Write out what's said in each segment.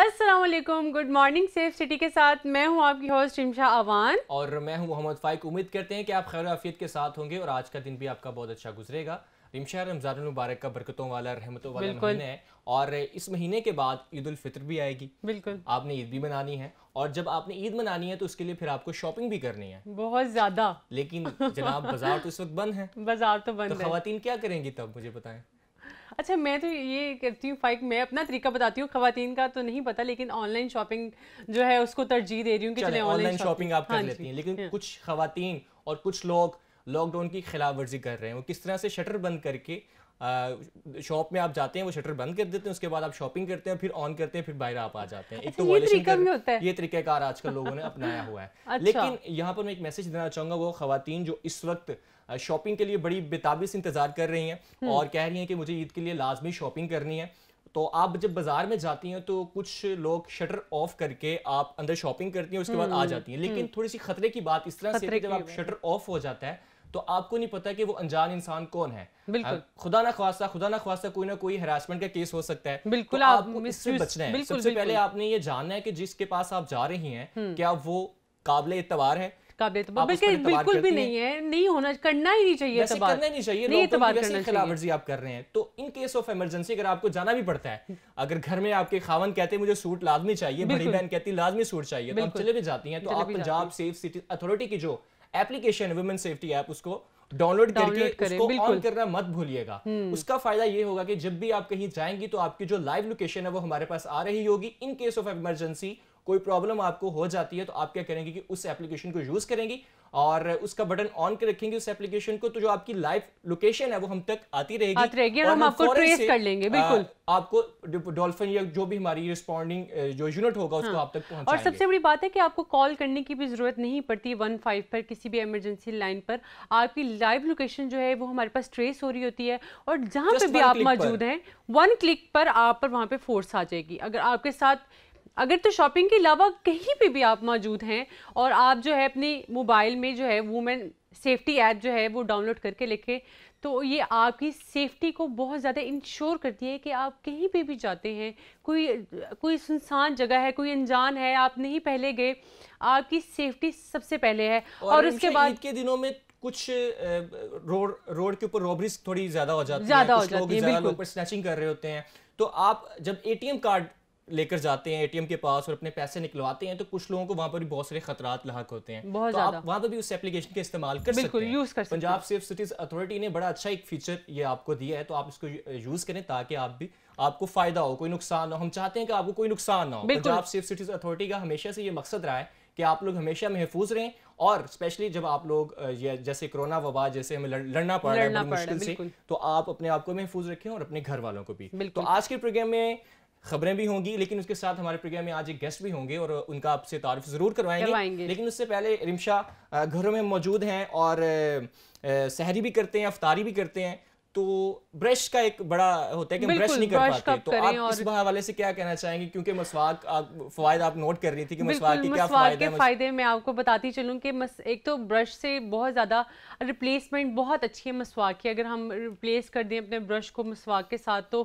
Aslam good morning safe city के साथ मैं हूं आपकी होस्ट इमशा अवान और मैं हूं मोहम्मद फाइक उम्मीद करते हैं कि आप खैर आफियत के साथ होंगे और आज का दिन भी आपका बहुत अच्छा गुजरेगा रिमशा रमज़ान मुबारक का बरकतों वाला रहमतों वाला महीना है और इस महीने के बाद ईद उल फितर भी आएगी बिल्कुल आपने ईद भी मनानी है और जब आपने ईद मनानी है तो उसके लिए फिर आपको शॉपिंग भी करनी है बहुत ज्यादा लेकिन जनाब बाजार तो इस वक्त बंद है बाजार तो बंद तो है खातन क्या करेंगी तब मुझे बताएं अच्छा मैं तो ये करती हूँ फाइक मैं अपना तरीका बताती हूँ खातन का तो नहीं पता लेकिन ऑनलाइन शॉपिंग जो है उसको तरजीह दे रही हूँ कि चले ऑनलाइन शॉपिंग आप कर हाँ लेती हैं लेकिन हाँ। कुछ खातन और कुछ लोग लॉकडाउन की खिलाफ वर्जी कर रहे हैं वो किस तरह से शटर बंद करके शॉप में आप जाते हैं वो शटर बंद कर देते हैं उसके बाद आप शॉपिंग करते हैं फिर ऑन करते हैं फिर बाहर आप आ जाते हैं एक अच्छा, तो वायलेशन कर ये तरीकाकार आजकल लोगों ने अपनाया हुआ है अच्छा। लेकिन यहाँ पर मैं एक मैसेज देना चाहूंगा वो खातन जो इस वक्त शॉपिंग के लिए बड़ी बेताबी से इंतजार कर रही हैं हम्म। और कह रही हैं कि मुझे ईद के लिए लाजमी शॉपिंग करनी है तो आप जब बाजार में जाती हैं तो कुछ लोग शटर ऑफ करके आप अंदर शॉपिंग करती हैं उसके बाद हम्म। आ जाती हैं लेकिन हम्म। थोड़ी सी खतरे की बात इस तरह से जब आप शटर ऑफ हो जाता है तो आपको नहीं पता कि वो अनजान इंसान कौन है बिल्कुल खुदा ना खासा खुदा ना खासा कोई ना कोई हरासमेंट का केस हो सकता है बिल्कुल तो आप आपको इससे बचना है बिल्कुल, सबसे पहले आपने ये जानना है कि जिसके पास आप जा रही हैं हम्म। क्या वो काबिल इतवार है बिल्कुल भी नहीं है नहीं होना करना ही नहीं चाहिए करना ही नहीं चाहिए नहीं करना खिलाफ वर्जी आप कर रहे हैं तो इन केस ऑफ इमरजेंसी अगर आपको जाना भी पड़ता है अगर घर में आपके खावन कहते हैं मुझे सूट लाजमी चाहिए बड़ी बहन कहती है लाजमी सूट चाहिए तो आप चले भी जाती हैं तो आप पंजाब सेफ सिटी अथॉरिटी की जो एप्लीकेशन वुमेन सेफ्टी ऐप उसको डाउनलोड करके उसको ऑन करना मत भूलिएगा हम्म। उसका फायदा ये होगा कि जब भी आप कहीं जाएंगी तो आपकी जो लाइव लोकेशन है वो हमारे पास आ रही होगी इन केस ऑफ इमरजेंसी कोई प्रॉब्लम आपको हो जाती है तो आप क्या करेंगे कि उस एप्लीकेशन को यूज़ करेंगी और उसका बटन ऑन कर रखेंगे उस एप्लीकेशन को तो जो आपकी लाइव लोकेशन है वो हम तक आती रहेगी आती रहेगी और हम आपको ट्रेस कर लेंगे बिल्कुल आपको डॉल्फिन या जो भी हमारी रिस्पॉन्डिंग जो यूनिट होगा उसको हाँ। आप तक पहुंचाएंगे और सबसे बड़ी बात है कि आपको कॉल करने की भी ज़रूरत नहीं पड़ती वन फाइव पर किसी भी इमरजेंसी लाइन पर आपकी लाइव लोकेशन जो है वो हमारे पास ट्रेस हो रही होती है और जहाँ पे भी आप मौजूद हैं वन क्लिक पर आप पर वहाँ पे फोर्स आ जाएगी अगर आपके साथ अगर तो शॉपिंग के अलावा कहीं पे भी आप मौजूद हैं और आप जो है अपने मोबाइल में जो है वुमेन सेफ्टी ऐप जो है वो डाउनलोड करके लिखे तो ये आपकी सेफ्टी को बहुत ज़्यादा इंश्योर करती है कि आप कहीं पे भी जाते हैं कोई कोई सुनसान जगह है कोई अनजान है आप नहीं पहले गए आपकी सेफ्टी सबसे पहले है और, और उसके बाद के दिनों में कुछ रोड रोड के ऊपर रॉबरीज थोड़ी ज्यादा हो जाती है ज्यादा हो जाती है स्नैचिंग कर रहे होते हैं तो आप जब एटीएम कार्ड लेकर जाते हैं एटीएम के पास और अपने पैसे निकलवाते हैं तो कुछ लोगों को वहाँ पर भी बहुत सारे खतरात लाक होते हैं बहुत तो आप वहाँ पर भी उस एप्लीकेशन के इस्तेमाल कर बिल्कुल यूज कर पंजाब सेफ सिटीज अथॉरिटी ने बड़ा अच्छा एक फीचर ये आपको दिया है तो आप इसको यूज करें ताकि आप भी आपको फायदा हो कोई नुकसान ना हो हम चाहते हैं कि आपको कोई नुकसान ना हो पंजाब सेफ सिटीज अथॉरिटी का हमेशा से ये मकसद रहा है कि आप लोग हमेशा महफूज रहें और स्पेशली जब आप लोग जैसे कोरोना वबा जैसे हमें लड़ना पड़ रहा है मुश्किल से तो आप अपने आप को महफूज रखें और अपने घर वालों को भी तो आज के प्रोग्राम में खबरें भी होंगी लेकिन उसके साथ हमारे प्रोग्राम में आज एक गेस्ट भी होंगे और उनका आपसे तारफ जरूर करवाएंगे लेकिन उससे पहले रिमशा घरों में मौजूद हैं और सहरी भी करते हैं अफतारी भी करते हैं तो ब्रश का एक बड़ा होता है कि ब्रश नहीं कर पाते तो आप इस हवाले से क्या कहना चाहेंगे क्योंकि मसवाक आप फवायद आप नोट कर रही थी कि मसवाक के क्या फायदे हैं फायदे मैं आपको बताती चलूं कि मस एक तो ब्रश से बहुत ज़्यादा रिप्लेसमेंट बहुत अच्छी है मसवाक की अगर हम रिप्लेस कर दें अपने ब्रश को मसवाक के साथ तो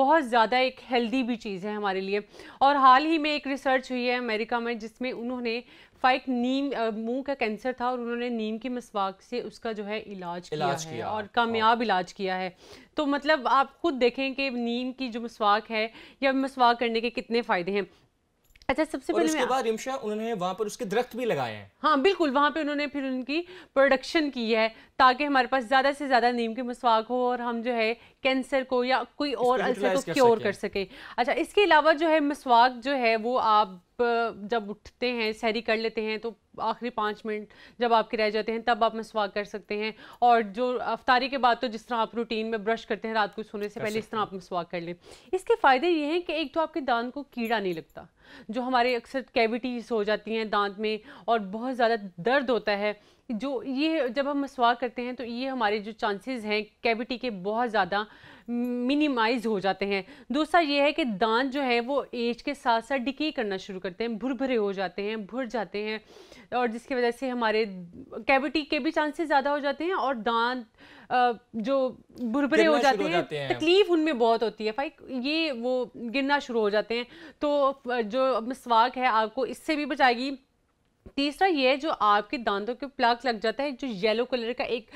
बहुत ज़्यादा एक हेल्दी भी चीज़ है हमारे लिए और हाल ही में एक रिसर्च हुई है अमेरिका में जिसमें उन्होंने फाइक नीम मुंह का कैंसर था और उन्होंने नीम की मसवाक से उसका जो है इलाज, इलाज किया, किया है और हाँ। कामयाब इलाज किया है तो मतलब आप खुद देखें कि नीम की जो मसवाक है या मसवाक करने के कितने फ़ायदे हैं अच्छा सबसे पहले उसके बाद रिमशा उन्होंने वहाँ पर उसके दरख्त भी लगाए हैं हाँ बिल्कुल वहाँ पे उन्होंने फिर उनकी प्रोडक्शन की है ताकि हमारे पास ज़्यादा से ज़्यादा नीम के मसवाक हो और हम जो है कैंसर को या कोई और अल्सर को क्योर कर सके अच्छा इसके अलावा जो है मसवाक जो है वो आप जब उठते हैं सैरी कर लेते हैं तो आखिरी पाँच मिनट जब आपके रह जाते हैं तब आप मसवाक कर सकते हैं और जो अफ्तारी के बाद तो जिस तरह आप रूटीन में ब्रश करते हैं रात को सोने से पहले इस तरह आप मसवाक कर लें इसके फ़ायदे ये हैं कि एक तो आपके दांत को कीड़ा नहीं लगता जो हमारे अक्सर कैविटीज़ हो जाती हैं दांत में और बहुत ज़्यादा दर्द होता है जो ये जब हम मसवाक करते हैं तो ये हमारे जो चांसेस हैं कैविटी के बहुत ज़्यादा मिनिमाइज हो जाते हैं दूसरा ये है कि दांत जो है वो एज के साथ साथ डिके करना शुरू करते हैं भुरभरे हो जाते हैं भुर जाते हैं और जिसकी वजह से हमारे कैविटी के भी चांसेस ज़्यादा हो जाते हैं और दांत जो भुरभरे हो जाते हैं, जाते हैं। तकलीफ उनमें बहुत होती है फाइक ये वो गिरना शुरू हो जाते हैं तो जो मसवाक है आपको इससे भी बचाएगी तीसरा ये है जो आपके दांतों के प्लग लग जाता है जो येलो कलर का एक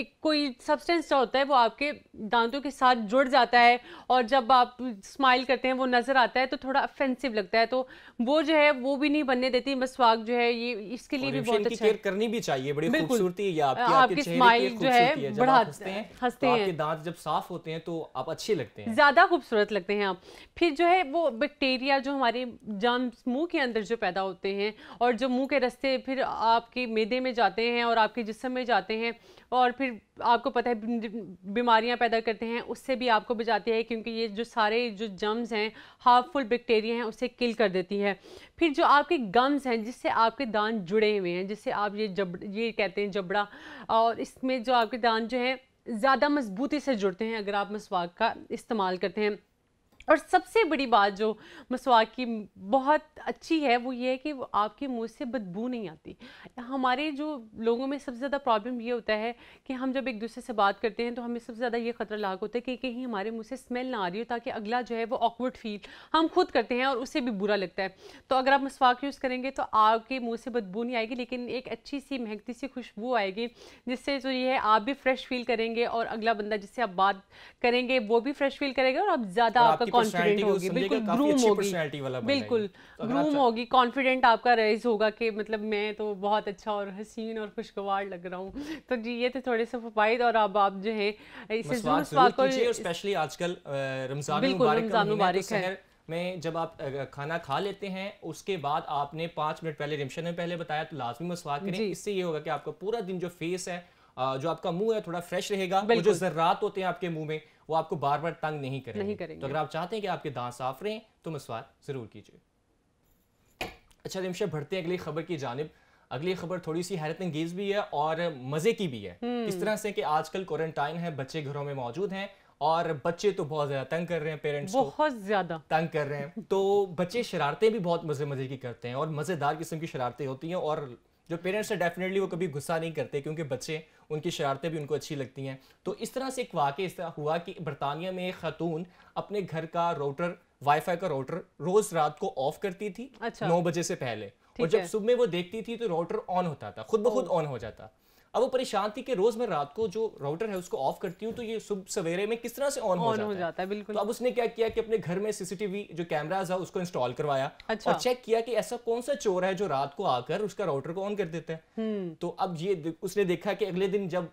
एक कोई सब्सटेंस होता है वो आपके दांतों के साथ जुड़ जाता है और जब आप स्माइल करते हैं वो नज़र आता है तो थोड़ा अफेंसिव लगता है तो वो जो है वो भी नहीं बनने देती मसवाक जो है ये इसके लिए भी बहुत अच्छा करनी भी चाहिए बड़ी हाँ, खूबसूरती है आपकी आपकी स्माइल जो है बढ़ाते हैं हंसते तो हैं दांत जब साफ होते हैं तो आप अच्छे लगते हैं ज़्यादा खूबसूरत लगते हैं आप फिर जो है वो बैक्टीरिया जो हमारे जर्म्स मुंह के अंदर जो पैदा होते हैं और जो मुंह के रस्ते फिर आपके मेदे में जाते हैं और आपके जिसम में जाते हैं और फिर आपको पता है बीमारियां पैदा करते हैं उससे भी आपको बचाती है क्योंकि ये जो सारे जो जम्स हैं हार्मफुल बैक्टीरिया हैं उसे किल कर देती है फिर जो आपके गम्स हैं जिससे आपके दान जुड़े हुए हैं जिससे आप ये जब ये कहते हैं जबड़ा और इसमें जो आपके दान जो हैं ज़्यादा मजबूती से जुड़ते हैं अगर आप मसवाक का इस्तेमाल करते हैं और सबसे बड़ी बात जो मसवाक की बहुत अच्छी है वो ये है कि आपके मुँह से बदबू नहीं आती हमारे जो लोगों में सबसे ज़्यादा प्रॉब्लम ये होता है कि हम जब एक दूसरे से बात करते हैं तो हमें सबसे ज़्यादा ये खतरा लाक होता है कि कहीं हमारे मुँह से स्मेल ना आ रही हो ताकि अगला जो है वो ऑकवर्ड फील हम खुद करते हैं और उसे भी बुरा लगता है तो अगर आप मसवाक यूज़ करेंगे तो आपके मुँह से बदबू नहीं आएगी लेकिन एक अच्छी सी महकती सी खुशबू आएगी जिससे जो ये है आप भी फ्रेश फील करेंगे और अगला बंदा जिससे आप बात करेंगे वो भी फ्रेश फील करेगा और आप ज़्यादा आपका कॉन्फिडेंट होगी बिल्कुल ग्रूम होगी बिल्कुल ग्रूम तो अच्छा- होगी कॉन्फिडेंट आपका रेज होगा कि मतलब मैं तो बहुत अच्छा और हसीन और खुशगवार लग रहा हूँ तो जी ये तो थोड़े से फायदे और अब आप जो है इसे स्पेशली आजकल रमजान मुबारक है में जब आप खाना खा लेते हैं उसके बाद आपने पाँच मिनट पहले रिमशन में पहले बताया तो लाजमी मसवाक करें इससे ये होगा कि आपका पूरा दिन जो फेस है जो आपका मुंह है थोड़ा फ्रेश रहेगा जो जर्रात होते हैं आपके मुंह में वो आपको बार बार तंग नहीं करेंगे नहीं करेंगे तो अगर आप चाहते हैं कि आपके दांत साफ रहें तो मसवार ज़रूर कीजिए अच्छा रिमशे भरते हैं अगली खबर की जानब अगली खबर थोड़ी सी हैरत अंगेज भी है और मजे की भी है हम्म। इस तरह से कि आजकल क्वारंटाइन है बच्चे घरों में मौजूद हैं और बच्चे तो बहुत ज्यादा तंग कर रहे हैं पेरेंट्स बहुत ज्यादा तंग कर रहे हैं तो बच्चे शरारतें भी बहुत मजे मजे की करते हैं और मजेदार किस्म की शरारतें होती हैं और जो पेरेंट्स है डेफिनेटली वो कभी गुस्सा नहीं करते क्योंकि बच्चे उनकी शरारतें भी उनको अच्छी लगती हैं तो इस तरह से एक वाक़ इस तरह हुआ कि बरतानिया में एक ख़तून अपने घर का रोटर वाईफाई का रोटर रोज़ रात को ऑफ करती थी अच्छा। नौ बजे से पहले और जब सुबह वो देखती थी तो रोटर ऑन होता था खुद ब खुद ऑन हो जाता अब वो परेशान थी कि रोज मैं रात को जो राउटर है उसको ऑफ करती हूँ तो ये सुबह सवेरे में किस तरह से ऑन हो हो जाता है बिल्कुल तो अब उसने क्या किया कि अपने घर में सीसीटीवी जो कैमराज है उसको इंस्टॉल करवाया अच्छा। और चेक किया कि ऐसा कौन सा चोर है जो रात को आकर उसका राउटर को ऑन कर देता है हम्म। तो अब ये उसने देखा कि अगले दिन जब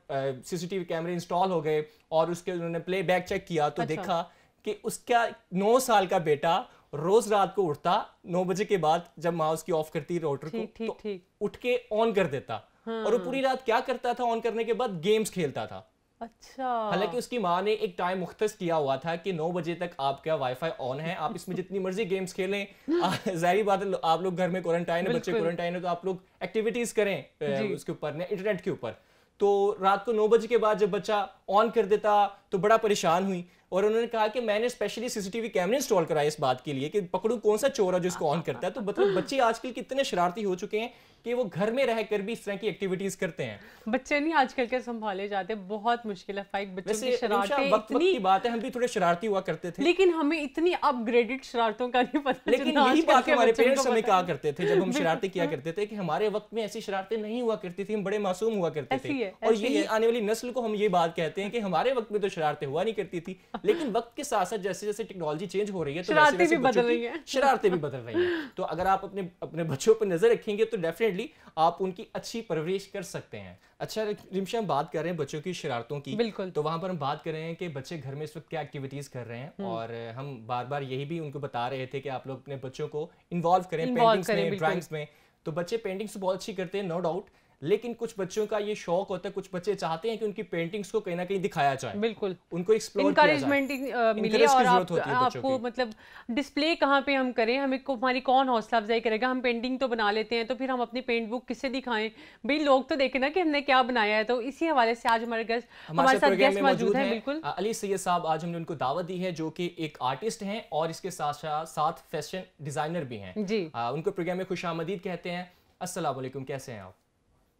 सीसीटीवी कैमरे इंस्टॉल हो गए और उसके उन्होंने प्ले बैक चेक किया तो अच्छा। देखा कि उसका नौ साल का बेटा रोज रात को उठता नौ बजे के बाद जब माँ उसकी ऑफ करती राउटर को उठ के ऑन कर देता और वो पूरी रात क्या करता था ऑन करने के बाद गेम्स खेलता था अच्छा हालांकि उसकी माँ ने एक टाइम मुख्त किया हुआ था कि 9 बजे तक आपका वाईफाई ऑन है आप इसमें जितनी मर्जी गेम्स खेलें जाहिर बात है आप लोग घर में क्वारंटाइन है बच्चे क्वारंटाइन है तो आप लोग एक्टिविटीज करें उसके ऊपर इंटरनेट के ऊपर तो रात को नौ बजे के बाद जब बच्चा ऑन कर देता तो बड़ा परेशान हुई और उन्होंने कहा कि मैंने स्पेशली सीसीटीवी कैमरे इंस्टॉल कराए इस बात के लिए कि पकड़ू कौन सा चोर है जो इसको ऑन करता है तो मतलब बच्चे आजकल कितने शरारती हो चुके हैं कि वो घर में रह कर भी इस तरह की एक्टिविटीज करते हैं बच्चे नहीं आजकल के संभाले जाते बहुत मुश्किल है फाइक बच्चों की शरारतें वक्त इतनी की बात है हम भी थोड़े शरारती हुआ करते थे लेकिन हमें इतनी अपग्रेडेड शरारतों का नहीं पता लेकिन यही बात हमारे पेरेंट्स हमें कहा करते थे जब हम शरारतें किया करते थे कि हमारे वक्त में ऐसी शरारतें नहीं हुआ करती थी हम बड़े मासूम हुआ करते थे और यही आने वाली नस्ल को हम ये बात कहते कहते हैं कि हमारे वक्त में तो शरारते हुआ नहीं करती थी लेकिन वक्त के साथ साथ जैसे जैसे टेक्नोलॉजी चेंज हो रही है तो शरारतें भी बदल रही है शरारतें भी बदल रही हैं तो अगर आप अपने अपने बच्चों पर नजर रखेंगे तो डेफिनेटली आप उनकी अच्छी परवरिश कर सकते हैं अच्छा रिमशा हम बात कर रहे हैं बच्चों की शरारतों की बिल्कुल तो वहां पर हम बात कर रहे हैं कि बच्चे घर में इस वक्त क्या एक्टिविटीज कर रहे हैं हम्म। और हम बार बार यही भी उनको बता रहे थे कि आप लोग अपने बच्चों को इन्वॉल्व करें पेंटिंग्स में ड्राइंग्स में तो बच्चे पेंटिंग्स तो बहुत अच्छी करते हैं नो डाउट लेकिन कुछ बच्चों का ये शौक होता है कुछ बच्चे चाहते हैं कि उनकी पेंटिंग्स को कहीं ना कहीं दिखाया जाए बिल्कुल उनको एक्सप्लोर uh, मिले और आप, आपको मतलब डिस्प्ले कहाँ पे हम करें हमें को हमारी कौन हौसला अफजाई करेगा हम पेंटिंग तो बना लेते हैं तो फिर हम अपनी पेंट बुक किससे दिखाएं भाई लोग तो देखें ना कि हमने क्या बनाया है तो इसी हवाले से आज हमारे गेस्ट हमारे साथ गेस्ट मौजूद है बिल्कुल अली सैयद साहब आज हमने उनको दावत दी है जो की एक आर्टिस्ट है और इसके साथ साथ फैशन डिजाइनर भी है जी उनको प्रोग्राम में खुश कहते हैं असला कैसे हैं आप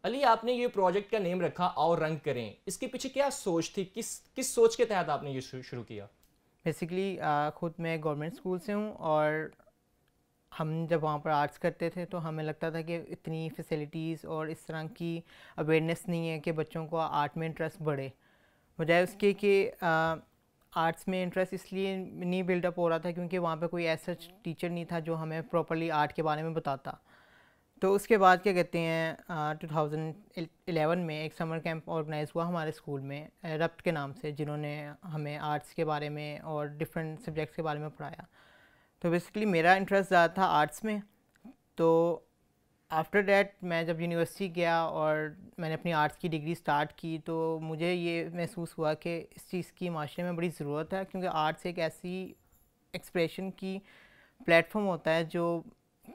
अली आपने ये प्रोजेक्ट का नेम रखा और रंग करें इसके पीछे क्या सोच थी किस किस सोच के तहत आपने ये शुरू किया बेसिकली ख़ुद मैं गवर्नमेंट स्कूल से हूँ और हम जब वहाँ पर आर्ट्स करते थे तो हमें लगता था कि इतनी फैसिलिटीज़ और इस तरह की अवेयरनेस नहीं है कि बच्चों को आर्ट में इंटरेस्ट बढ़े बजाय उसके कि आर्ट्स में इंटरेस्ट इसलिए नहीं बिल्डअप हो रहा था क्योंकि वहाँ पर कोई ऐसा टीचर नहीं था जो हमें प्रॉपरली आर्ट के बारे में बताता तो उसके बाद क्या कहते हैं टू थाउजेंड एलेवन में एक समर कैंप ऑर्गेनाइज़ हुआ हमारे स्कूल में रब्त के नाम से जिन्होंने हमें आर्ट्स के बारे में और डिफरेंट सब्जेक्ट्स के बारे में पढ़ाया तो बेसिकली मेरा इंटरेस्ट ज़्यादा था आर्ट्स में तो आफ्टर डैट मैं जब यूनिवर्सिटी गया और मैंने अपनी आर्ट्स की डिग्री स्टार्ट की तो मुझे ये महसूस हुआ कि इस चीज़ की माशरे में बड़ी ज़रूरत है क्योंकि आर्ट्स एक ऐसी एक्सप्रेशन की प्लेटफॉर्म होता है जो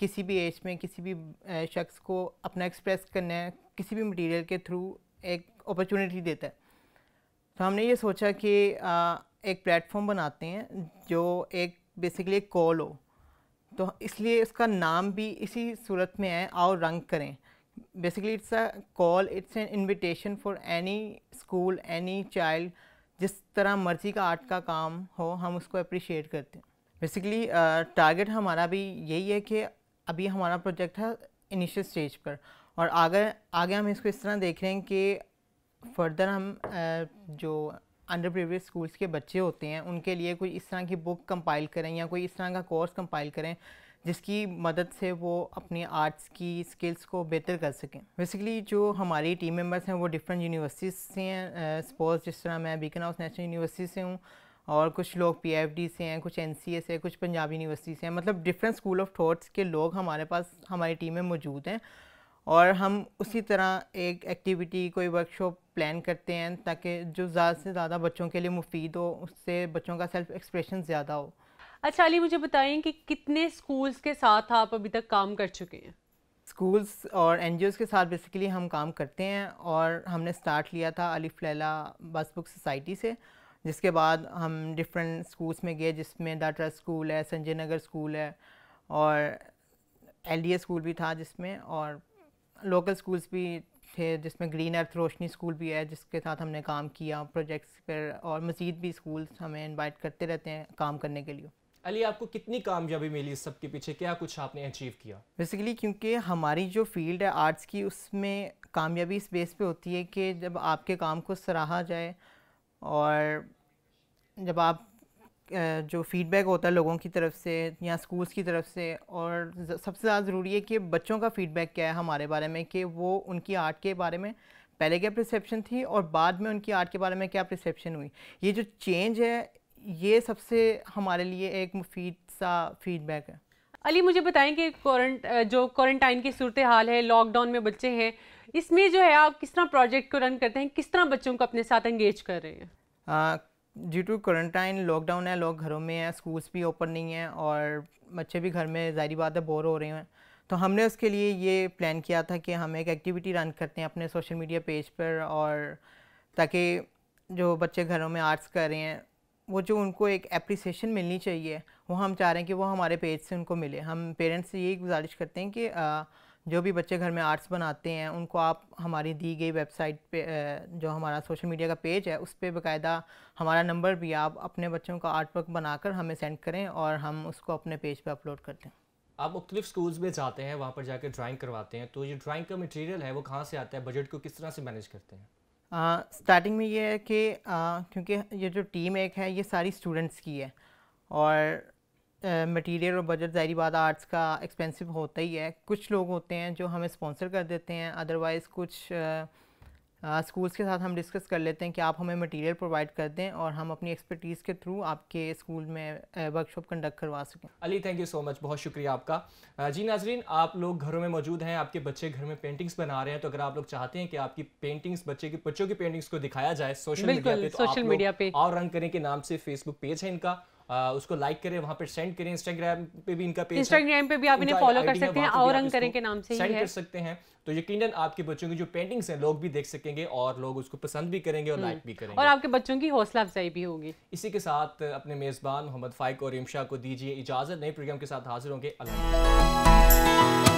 किसी भी एज में किसी भी शख्स को अपना एक्सप्रेस करना है किसी भी मटेरियल के थ्रू एक अपॉर्चुनिटी देता है तो हमने ये सोचा कि आ, एक प्लेटफॉर्म बनाते हैं जो एक बेसिकली एक कॉल हो तो इसलिए इसका नाम भी इसी सूरत में है आओ रंग करें basically it's a call it's an invitation for any school any child जिस तरह मर्जी का आर्ट का काम हो हम उसको अप्रिशिएट करते हैं बेसिकली टारगेट हमारा भी यही है कि अभी हमारा प्रोजेक्ट है इनिशियल स्टेज पर और आगे आगे हम इसको इस तरह देख रहे हैं कि फर्दर हम जो अंडर प्रीवियस स्कूल्स के बच्चे होते हैं उनके लिए कोई इस तरह की बुक कंपाइल करें या कोई इस तरह का कोर्स कंपाइल करें जिसकी मदद से वो अपने आर्ट्स की स्किल्स को बेहतर कर सकें बेसिकली जो हमारी टीम मेंबर्स हैं वो डिफरेंट यूनिवर्सिटीज़ से हैं सपोज जिस तरह मैं बीकन हाउस नेशनल यूनिवर्सिटी से हूँ और कुछ लोग पी से हैं कुछ एन सी से कुछ पंजाबी यूनिवर्सिटी से हैं मतलब डिफरेंट स्कूल ऑफ थॉट्स के लोग हमारे पास हमारी टीम में मौजूद हैं और हम उसी तरह एक एक्टिविटी कोई वर्कशॉप प्लान करते हैं ताकि जो ज़्यादा से ज़्यादा बच्चों के लिए मुफीद हो उससे बच्चों का सेल्फ एक्सप्रेशन ज़्यादा हो अच्छा अली मुझे बताएं कि कितने स्कूल्स के साथ आप अभी तक काम कर चुके हैं स्कूल्स और एन के साथ बेसिकली हम काम करते हैं और हमने स्टार्ट लिया था अली लैला बस बुक सोसाइटी से जिसके बाद हम डिफरेंट स्कूल्स में गए जिसमें दाटरा स्कूल है संजय नगर स्कूल है और एल स्कूल भी था जिसमें और लोकल स्कूल्स भी थे जिसमें ग्रीन अर्थ रोशनी स्कूल भी है जिसके साथ हमने काम किया प्रोजेक्ट्स पर और मज़ीद भी स्कूल्स हमें इनवाइट करते रहते हैं काम करने के लिए अली आपको कितनी कामयाबी मिली इस सब के पीछे क्या कुछ आपने अचीव किया बेसिकली क्योंकि हमारी जो फील्ड है आर्ट्स की उसमें कामयाबी इस बेस पे होती है कि जब आपके काम को सराहा जाए और जब आप जो फीडबैक होता है लोगों की तरफ से या स्कूल्स की तरफ से और सबसे ज़्यादा ज़रूरी है कि बच्चों का फीडबैक क्या है हमारे बारे में कि वो उनकी आर्ट के बारे में पहले क्या प्रसप्शन थी और बाद में उनकी आर्ट के बारे में क्या प्रसप्शन हुई ये जो चेंज है ये सबसे हमारे लिए एक मुफीद सा फीडबैक है अली मुझे बताएं कि जो क्वारंटाइन की सूरत हाल है लॉकडाउन में बच्चे हैं इसमें जो है आप किस तरह प्रोजेक्ट को रन करते हैं किस तरह बच्चों को अपने साथ एंगेज कर रहे हैं ड्यू टू क्वारंटाइन लॉकडाउन है लोग घरों में हैं स्कूल्स भी ओपन नहीं हैं और बच्चे भी घर में ज़ाहरी बात है बोर हो रहे हैं तो हमने उसके लिए ये प्लान किया था कि हम एक एक्टिविटी रन करते हैं अपने सोशल मीडिया पेज पर और ताकि जो बच्चे घरों में आर्ट्स कर रहे हैं वो जो उनको एक अप्रिसिएशन मिलनी चाहिए वो हम चाह रहे हैं कि वो हमारे पेज से उनको मिले हम पेरेंट्स से यही गुजारिश करते हैं कि आ, जो भी बच्चे घर में आर्ट्स बनाते हैं उनको आप हमारी दी गई वेबसाइट पे जो हमारा सोशल मीडिया का पेज है उस पर बाकायदा हमारा नंबर भी आप अपने बच्चों का आर्ट वर्क बनाकर हमें सेंड करें और हम उसको अपने पेज पर अपलोड कर दें आप मुख्तलिफ स्कूल्स में जाते हैं वहाँ पर जाकर ड्राइंग करवाते हैं तो ये ड्राइंग का मटेरियल है वो कहाँ से आता है बजट को किस तरह से मैनेज करते हैं स्टार्टिंग में ये है कि क्योंकि ये जो टीम एक है ये सारी स्टूडेंट्स की है और मटेरियल और बजट जारी बात आर्ट्स का एक्सपेंसिव होता ही है कुछ लोग होते हैं जो हमें स्पॉन्सर कर देते हैं अदरवाइज़ कुछ स्कूल्स के साथ हम डिस्कस कर लेते हैं कि आप हमें मटेरियल प्रोवाइड कर दें और हम अपनी एक्सपर्टीज़ के थ्रू आपके स्कूल में वर्कशॉप कंडक्ट करवा सकें Ali thank you so much बहुत शुक्रिया आपका जी नाजरीन आप लोग घरों में मौजूद हैं आपके बच्चे घर में पेंटिंग्स बना रहे हैं तो अगर आप लोग चाहते हैं कि आपकी पेंटिंग्स बच्चे की बच्चों की पेंटिंग्स को दिखाया जाए सोशल मीडिया पर तो सोशल मीडिया पे और रंग करें के नाम से फेसबुक पेज है इनका उसको लाइक करें वहाँ पे सेंड करें इंस्टाग्राम पे भी इनका पेज इंस्टाग्राम पे भी आप इन्हें फॉलो कर सकते हैं और रंग करें के नाम से सेंड कर सकते हैं तो यकीनन आपके बच्चों की जो पेंटिंग्स हैं लोग भी देख सकेंगे और लोग उसको पसंद भी करेंगे और लाइक हम्म। भी करेंगे और आपके बच्चों की हौसला अफजाई भी होगी इसी के साथ अपने मेज़बान मोहम्मद फाइक और इमशा को दीजिए इजाज़त नए प्रोग्राम के साथ हाजिर होंगे अल्लाह